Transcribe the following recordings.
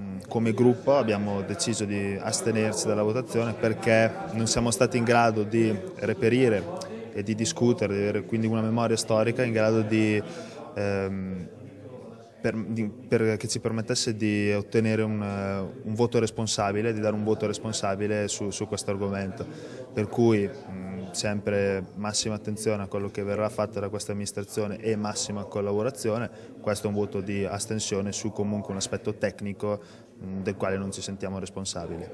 Mm, come gruppo abbiamo deciso di astenerci dalla votazione perché non siamo stati in grado di reperire e di discutere, di avere quindi una memoria storica in grado di, ehm, per, di per, che ci permettesse di ottenere un, eh, un, voto responsabile, di dare un voto responsabile su, su questo argomento. Per cui mm, sempre massima attenzione a quello che verrà fatto da questa amministrazione e massima collaborazione, questo è un voto di astensione su comunque un aspetto tecnico mm, del quale non ci sentiamo responsabili.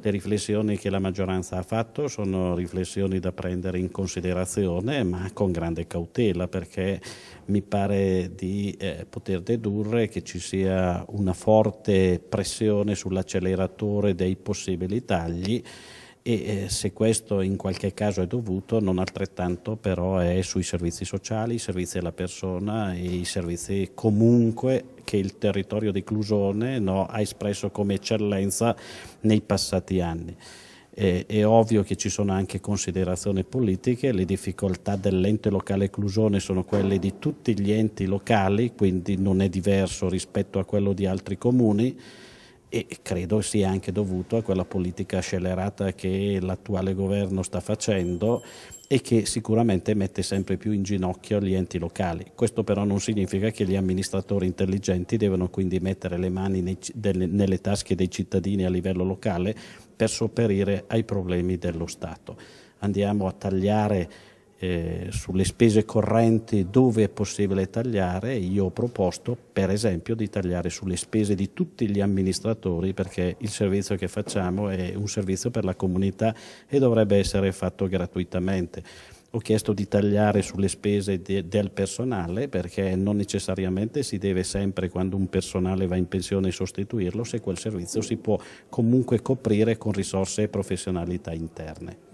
Le riflessioni che la maggioranza ha fatto sono riflessioni da prendere in considerazione ma con grande cautela perché mi pare di eh, poter dedurre che ci sia una forte pressione sull'acceleratore dei possibili tagli e eh, se questo in qualche caso è dovuto, non altrettanto però è sui servizi sociali, i servizi alla persona e i servizi comunque che il territorio di Clusone no, ha espresso come eccellenza nei passati anni. Eh, è ovvio che ci sono anche considerazioni politiche, le difficoltà dell'ente locale Clusone sono quelle di tutti gli enti locali, quindi non è diverso rispetto a quello di altri comuni, e credo sia anche dovuto a quella politica scellerata che l'attuale governo sta facendo e che sicuramente mette sempre più in ginocchio gli enti locali. Questo però non significa che gli amministratori intelligenti devono quindi mettere le mani nei, delle, nelle tasche dei cittadini a livello locale per sopperire ai problemi dello Stato. Andiamo a tagliare eh, sulle spese correnti dove è possibile tagliare, io ho proposto per esempio di tagliare sulle spese di tutti gli amministratori perché il servizio che facciamo è un servizio per la comunità e dovrebbe essere fatto gratuitamente. Ho chiesto di tagliare sulle spese de del personale perché non necessariamente si deve sempre quando un personale va in pensione sostituirlo se quel servizio si può comunque coprire con risorse e professionalità interne.